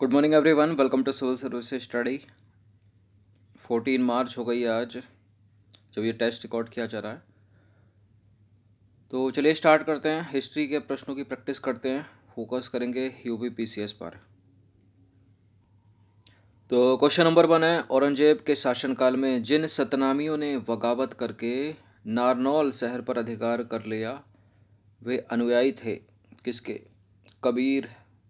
good morning everyone welcome to civil service study fourteen March हो गई आज जब ये टेस्ट रिकॉर्ड किया जा रहा है तो चलिए स्टार्ट करते हैं हिस्ट्री के प्रश्नों की प्रैक्टिस करते हैं फोकस करेंगे U B P C S पर तो क्वेश्चन नंबर वन है औरंगजेब के शासनकाल में जिन सतनामियों ने बगावत करके नारनौल शहर पर अधिकार कर लिया वे अनुयायी थे किसके कबीर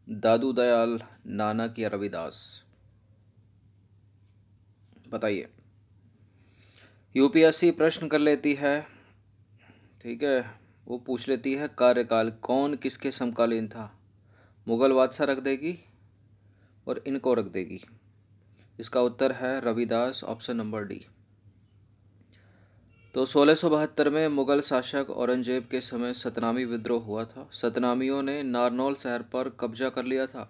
दादू दयाल नानक या रविदास बताइए यूपीएससी प्रश्न कर लेती है ठीक है वो पूछ लेती है कार्यकाल कौन किसके समकालीन था मुगल बादशाह रख देगी और इनको रख देगी इसका उत्तर है रविदास ऑप्शन नंबर डी तो सोलह में मुग़ल शासक औरंगजेब के समय सतनामी विद्रोह हुआ था सतनामियों ने नारनौल शहर पर कब्जा कर लिया था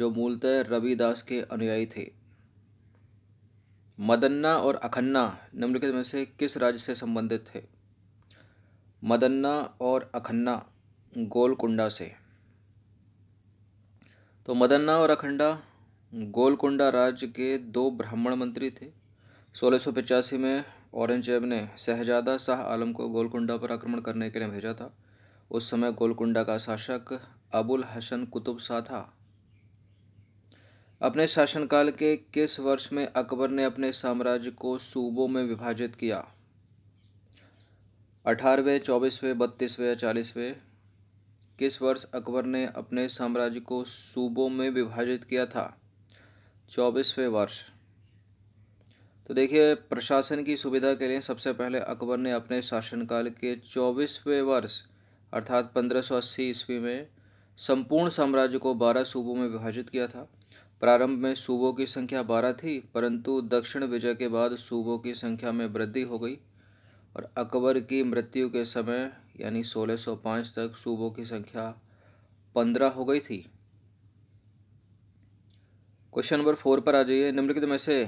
जो मूलतः रविदास के अनुयायी थे मदन्ना और अखन्ना निम्नलिखित में से किस राज्य से संबंधित थे मदन्ना और अखन्ना गोलकुंडा से तो मदन्ना और अखंडा गोलकुंडा राज्य के दो ब्राह्मण मंत्री थे सोलह में औरंगजेब ने शहजादा शाह आलम को गोलकुंडा पर आक्रमण करने के लिए भेजा था उस समय गोलकुंडा का शासक अबुल हसन कुतुब शाह था अपने शासनकाल के किस वर्ष में अकबर ने अपने साम्राज्य को सूबों में विभाजित किया अठारहवें चौबीसवें बत्तीसवें चालीसवें किस वर्ष अकबर ने अपने साम्राज्य को सूबों में विभाजित किया था चौबीसवें वर्ष तो देखिए प्रशासन की सुविधा के लिए सबसे पहले अकबर ने अपने शासनकाल के चौबीसवें वर्ष अर्थात 1580 ईस्वी में संपूर्ण साम्राज्य को 12 सूबों में विभाजित किया था प्रारंभ में सूबों की संख्या 12 थी परंतु दक्षिण विजय के बाद सूबों की संख्या में वृद्धि हो गई और अकबर की मृत्यु के समय यानी 1605 तक सूबों की संख्या 15 हो गई थी क्वेश्चन नंबर फोर पर आ जाइए निम्नलिखित में से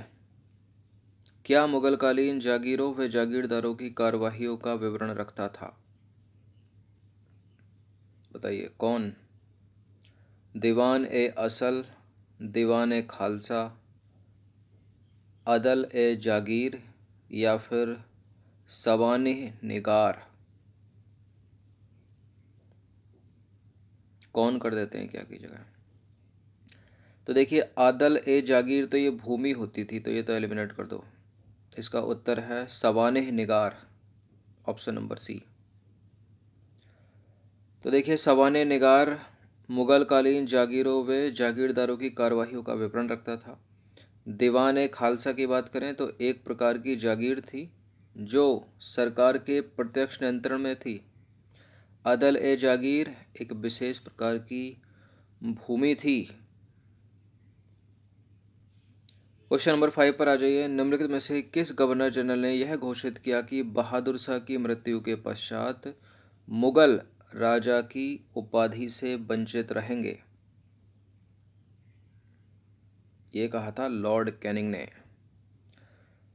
क्या मुगलकालीन जागीरों व जागीरदारों की कार्यवाहियों का विवरण रखता था बताइए कौन दीवान ए असल दीवान ए खालसा अदल ए जागीर या फिर सवान निगार कौन कर देते हैं क्या की जगह तो देखिए आदल ए जागीर तो ये भूमि होती थी तो ये तो एलिमिनेट कर दो इसका उत्तर है सवान निगार ऑप्शन नंबर सी तो देखिए सवान निगार मुग़ल कालीन जागीरों व जागीरदारों की कार्यवाही का विवरण रखता था दीवान खालसा की बात करें तो एक प्रकार की जागीर थी जो सरकार के प्रत्यक्ष नियंत्रण में थी अदल ए जागीर एक विशेष प्रकार की भूमि थी क्वेश्चन नंबर फाइव पर आ जाइए निम्नलिखित में से किस गवर्नर जनरल ने यह घोषित किया कि बहादुर शाह की मृत्यु के पश्चात मुगल राजा की उपाधि से वंचित रहेंगे ये कहा था लॉर्ड कैनिंग ने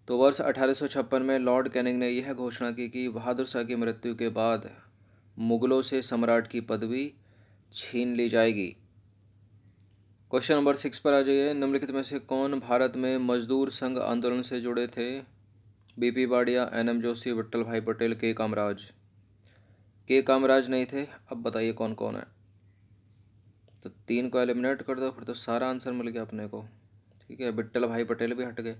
तो वर्ष अठारह में लॉर्ड कैनिंग ने यह घोषणा की कि बहादुर शाह की मृत्यु के बाद मुगलों से सम्राट की पदवी छीन ली जाएगी क्वेश्चन नंबर सिक्स पर आ जाइए निम्नलिखित में से कौन भारत में मजदूर संघ आंदोलन से जुड़े थे बीपी बाड़िया एन एम जोशी विट्ठल भाई पटेल के कामराज के कामराज नहीं थे अब बताइए कौन कौन है तो तीन को एलिमिनेट कर दो फिर तो सारा आंसर मिल गया अपने को ठीक है विट्ठल भाई पटेल भी हट गए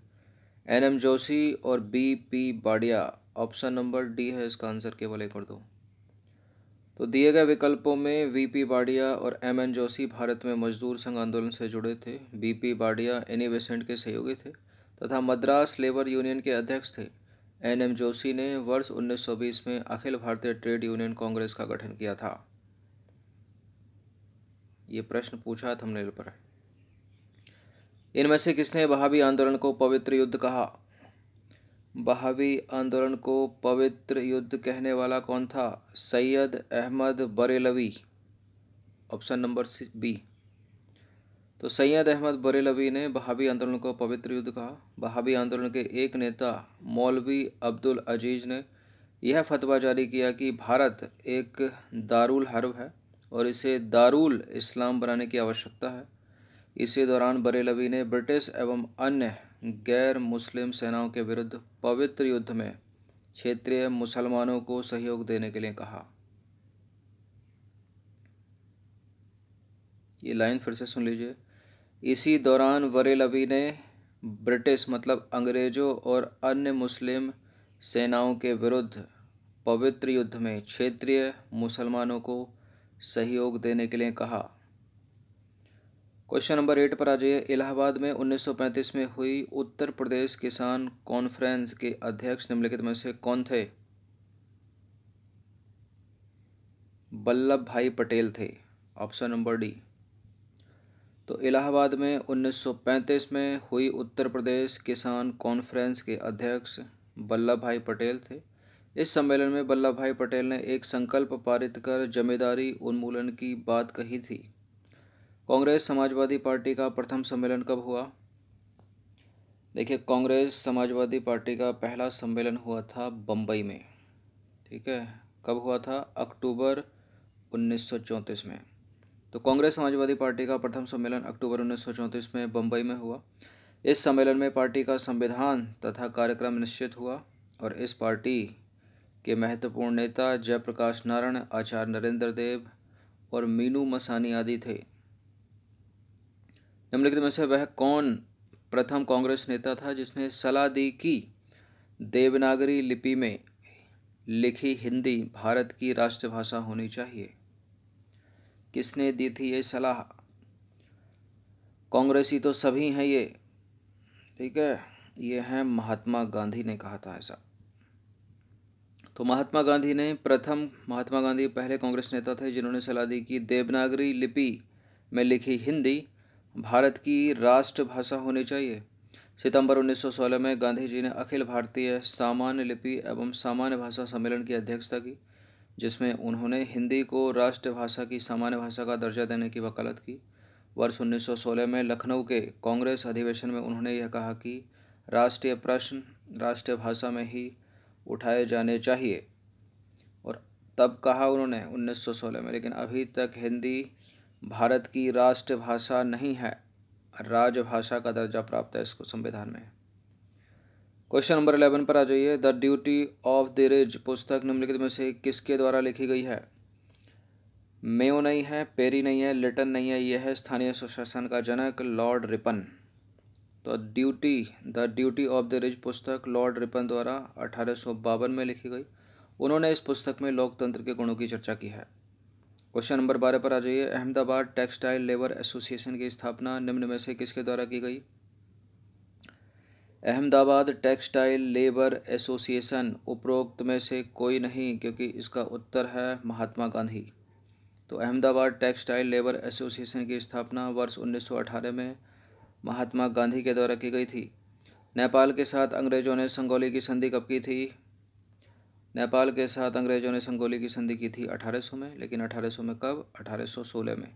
एन एम जोशी और B P Wadia option number D है इसका आंसर केवल एक कर दो तो दिए गए विकल्पों में वीपी बाडिया और एम एन जोशी भारत में मजदूर संघ आंदोलन से जुड़े थे बीपी बाडिया एनी बेसेंट के सहयोगी थे तथा मद्रास लेबर यूनियन के अध्यक्ष थे एन एम जोशी ने वर्ष 1920 में अखिल भारतीय ट्रेड यूनियन कांग्रेस का गठन किया था ये प्रश्न पूछा थमनेल पर इनमें से किसने बहावी आंदोलन को पवित्र युद्ध कहा बहावी आंदोलन को पवित्र युद्ध कहने वाला कौन था Syed Ahmad Barelvi option number B तो सैयद अहमद बरेलवी ने बहावी आंदोलन को पवित्र युद्ध कहा बहावी आंदोलन के एक नेता मौलवी अब्दुल अजीज ने यह फतवा जारी किया कि भारत एक दारुल हर्ब है और इसे दारुल इस्लाम बनाने की आवश्यकता है इसी दौरान बरेलवी ने ब्रिटिश एवं अन्य गैर मुस्लिम सेनाओं के विरुद्ध पवित्र युद्ध में क्षेत्रीय मुसलमानों को सहयोग देने के लिए कहा ये लाइन फिर से सुन लीजिए इसी दौरान वरेलवी ने ब्रिटिश मतलब अंग्रेज़ों और अन्य मुस्लिम सेनाओं के विरुद्ध पवित्र युद्ध में क्षेत्रीय मुसलमानों को सहयोग देने के लिए कहा क्वेश्चन नंबर एट पर आ जाइए इलाहाबाद में 1935 में हुई उत्तर प्रदेश किसान कॉन्फ्रेंस के अध्यक्ष निम्नलिखित में से कौन थे वल्लभ भाई पटेल थे ऑप्शन नंबर डी तो इलाहाबाद में 1935 में हुई उत्तर प्रदेश किसान कॉन्फ्रेंस के अध्यक्ष वल्लभ भाई पटेल थे इस सम्मेलन में वल्लभ भाई पटेल ने एक संकल्प पारित कर जमींदारी उन्मूलन की बात कही थी कांग्रेस समाजवादी पार्टी का प्रथम सम्मेलन कब हुआ देखिए कांग्रेस समाजवादी पार्टी का पहला सम्मेलन हुआ था बम्बई में ठीक है कब हुआ था अक्टूबर 1934 में तो कांग्रेस समाजवादी पार्टी का प्रथम सम्मेलन अक्टूबर 1934 में बम्बई में हुआ इस सम्मेलन में पार्टी का संविधान तथा कार्यक्रम निश्चित हुआ और इस पार्टी के महत्वपूर्ण नेता जयप्रकाश नारायण आचार्य नरेंद्र देव और मीनू मसानी आदि थे निम्नलिखित में से वह कौन प्रथम कांग्रेस नेता था जिसने सलाह दी कि देवनागरी लिपि में लिखी हिंदी भारत की राष्ट्रभाषा होनी चाहिए किसने दी थी ये सलाह कांग्रेसी तो सभी हैं ये ठीक है ये हैं महात्मा गांधी ने कहा था ऐसा तो महात्मा गांधी ने प्रथम महात्मा गांधी पहले कांग्रेस नेता थे जिन्होंने सलाह दी कि देवनागरी लिपि में लिखी हिंदी भारत की राष्ट्रभाषा होनी चाहिए सितंबर 1916 में गांधी जी ने अखिल भारतीय सामान्य लिपि एवं सामान्य भाषा सम्मेलन की अध्यक्षता की जिसमें उन्होंने हिंदी को राष्ट्रभाषा की सामान्य भाषा का दर्जा देने की वकालत की वर्ष 1916 में लखनऊ के कांग्रेस अधिवेशन में उन्होंने यह कहा कि राष्ट्रीय प्रश्न राष्ट्रीय भाषा में ही उठाए जाने चाहिए और तब कहा उन्होंने 1916 में लेकिन अभी तक हिंदी भारत की राष्ट्रभाषा नहीं है राजभाषा का दर्जा प्राप्त है इसको संविधान में क्वेश्चन नंबर इलेवन पर आ जाइए the duty of the ridge पुस्तक निम्नलिखित में से किसके द्वारा लिखी गई है मेयो नहीं है पेरी नहीं है लिटन नहीं है यह है स्थानीय सुशासन का जनक लॉर्ड रिपन तो duty the duty of the ridge पुस्तक लॉर्ड रिपन द्वारा अठारह में लिखी गई उन्होंने इस पुस्तक में लोकतंत्र के गुणों की चर्चा की है क्वेश्चन नंबर बारह पर आ जाइए अहमदाबाद टेक्सटाइल लेबर एसोसिएशन की स्थापना निम्न में से किसके द्वारा की गई अहमदाबाद टेक्सटाइल लेबर एसोसिएशन उपरोक्त में से कोई नहीं क्योंकि इसका उत्तर है महात्मा गांधी तो अहमदाबाद टेक्सटाइल लेबर एसोसिएशन की स्थापना वर्ष 1918 में महात्मा गांधी के द्वारा की गई थी नेपाल के साथ अंग्रेज़ों ने संगोली की संधि कब की थी नेपाल के साथ अंग्रेजों ने संगोली की संधि की थी 1800 में लेकिन 1800 में कब 1816 में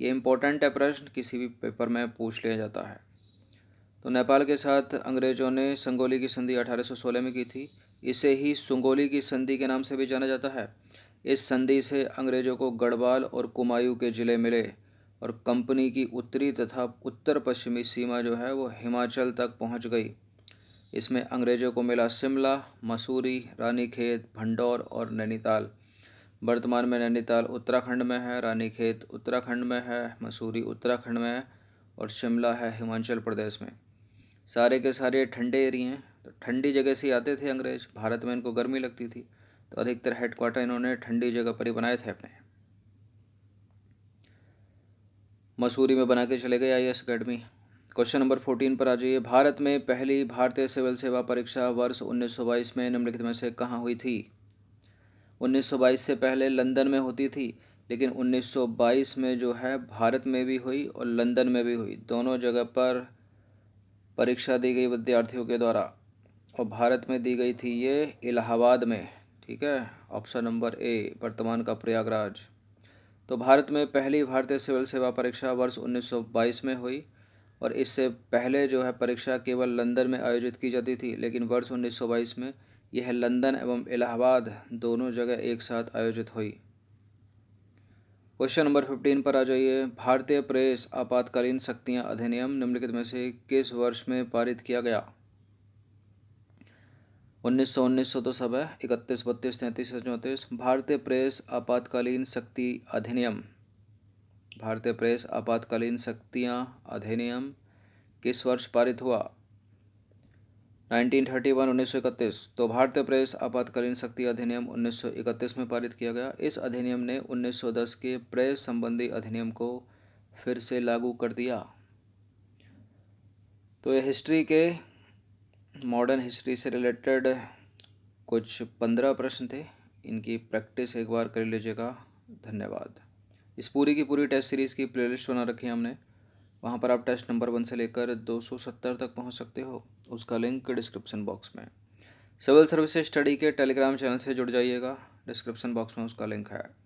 ये इम्पोर्टेंट है प्रश्न किसी भी पेपर में पूछ लिया जाता है तो नेपाल के साथ अंग्रेजों ने संगोली की संधि 1816 में की थी इसे ही संगोली की संधि के नाम से भी जाना जाता है इस संधि से अंग्रेजों को गढ़वाल और कुमायूं के ज़िले मिले और कंपनी की उत्तरी तथा उत्तर पश्चिमी सीमा जो है वो हिमाचल तक पहुंच गई इसमें अंग्रेज़ों को मिला शिमला मसूरी रानीखेत भंडौर और नैनीताल वर्तमान में नैनीताल उत्तराखंड में है रानीखेत उत्तराखंड में है मसूरी उत्तराखंड में है और शिमला है हिमाचल प्रदेश में सारे के सारे ठंडे एरिए हैं तो ठंडी जगह से आते थे अंग्रेज भारत में इनको गर्मी लगती थी तो अधिकतर हेडक्वार्टर इन्होंने ठंडी जगह पर ही बनाए थे अपने मसूरी में बना के चले गए I S academy question number fourteen पर आ जाइए भारत में पहली भारतीय सिविल सेवा परीक्षा वर्ष उन्नीस में निम्नलिखित में से कहाँ हुई थी 1922 से पहले लंदन में होती थी लेकिन 1922 में जो है भारत में भी हुई और लंदन में भी हुई दोनों जगह पर परीक्षा दी गई विद्यार्थियों के द्वारा और भारत में दी गई थी ये इलाहाबाद में ठीक है ऑप्शन नंबर ए वर्तमान का प्रयागराज तो भारत में पहली भारतीय सिविल सेवा परीक्षा वर्ष 1922 में हुई और इससे पहले जो है परीक्षा केवल लंदन में आयोजित की जाती थी लेकिन वर्ष 1922 में यह लंदन एवं इलाहाबाद दोनों जगह एक साथ आयोजित हुई क्वेश्चन नंबर फिफ्टीन पर आ जाइए भारतीय प्रेस आपातकालीन शक्तियां अधिनियम निम्नलिखित में से किस वर्ष में पारित किया गया उन्नीस सौ उन्नीस सौ तो सब है इकतीस बत्तीस तैंतीस चौंतीस भारतीय प्रेस आपातकालीन शक्ति अधिनियम भारतीय प्रेस आपातकालीन शक्तियाँ अधिनियम किस वर्ष पारित हुआ 1931 1931 तो भारतीय प्रेस आपातकालीन शक्ति अधिनियम 1931 में पारित किया गया इस अधिनियम ने 1910 के प्रेस संबंधी अधिनियम को फिर से लागू कर दिया तो ये हिस्ट्री के मॉडर्न हिस्ट्री से रिलेटेड कुछ पंद्रह प्रश्न थे इनकी प्रैक्टिस एक बार कर लीजिएगा धन्यवाद इस पूरी की पूरी टेस्ट सीरीज़ की प्लेलिस्ट बना रखी है हमने वहाँ पर आप टेस्ट नंबर वन से लेकर दो सौ सत्तर तक पहुँच सकते हो उसका लिंक डिस्क्रिप्सन बॉक्स में सिविल सर्विस स्टडी के टेलीग्राम चैनल से जुड़ जाइएगा डिस्क्रिप्सन बॉक्स में उसका लिंक है